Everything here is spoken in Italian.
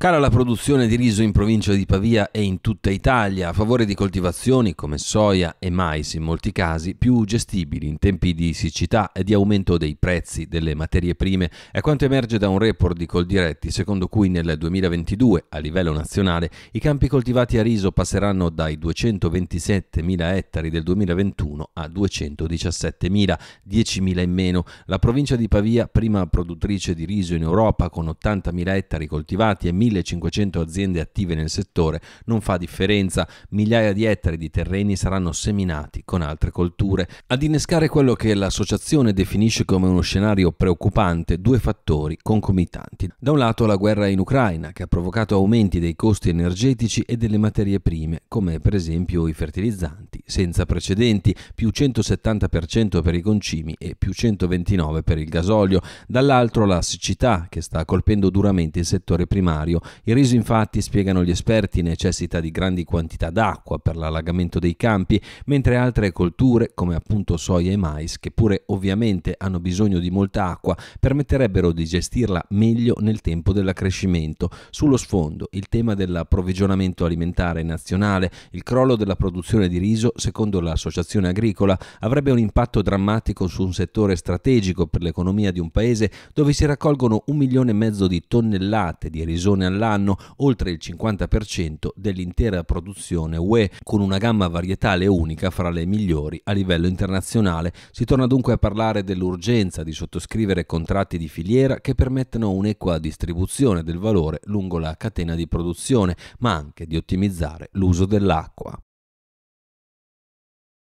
Cala la produzione di riso in provincia di Pavia e in tutta Italia, a favore di coltivazioni come soia e mais in molti casi, più gestibili in tempi di siccità e di aumento dei prezzi delle materie prime, è quanto emerge da un report di Coldiretti, secondo cui nel 2022 a livello nazionale i campi coltivati a riso passeranno dai 227.000 ettari del 2021 a 217.000, 10.000 in meno. La provincia di Pavia, prima produttrice di riso in Europa con 80.000 ettari coltivati e 1.000 1500 aziende attive nel settore non fa differenza, migliaia di ettari di terreni saranno seminati con altre colture. Ad innescare quello che l'associazione definisce come uno scenario preoccupante, due fattori concomitanti. Da un lato la guerra in Ucraina, che ha provocato aumenti dei costi energetici e delle materie prime, come per esempio i fertilizzanti, senza precedenti, più 170% per i concimi e più 129% per il gasolio. Dall'altro la siccità, che sta colpendo duramente il settore primario, acquario. Il riso infatti, spiegano gli esperti, necessita di grandi quantità d'acqua per l'allagamento dei campi, mentre altre colture, come appunto soia e mais, che pure ovviamente hanno bisogno di molta acqua, permetterebbero di gestirla meglio nel tempo dell'accrescimento. Sullo sfondo il tema dell'approvvigionamento alimentare nazionale, il crollo della produzione di riso, secondo l'associazione agricola, avrebbe un impatto drammatico su un settore strategico per l'economia di un paese dove si raccolgono un milione e mezzo di tonnellate di risone all'anno, oltre il 50% dell'intera produzione UE, con una gamma varietale unica fra le migliori a livello internazionale. Si torna dunque a parlare dell'urgenza di sottoscrivere contratti di filiera che permettano un'equa distribuzione del valore lungo la catena di produzione, ma anche di ottimizzare l'uso dell'acqua.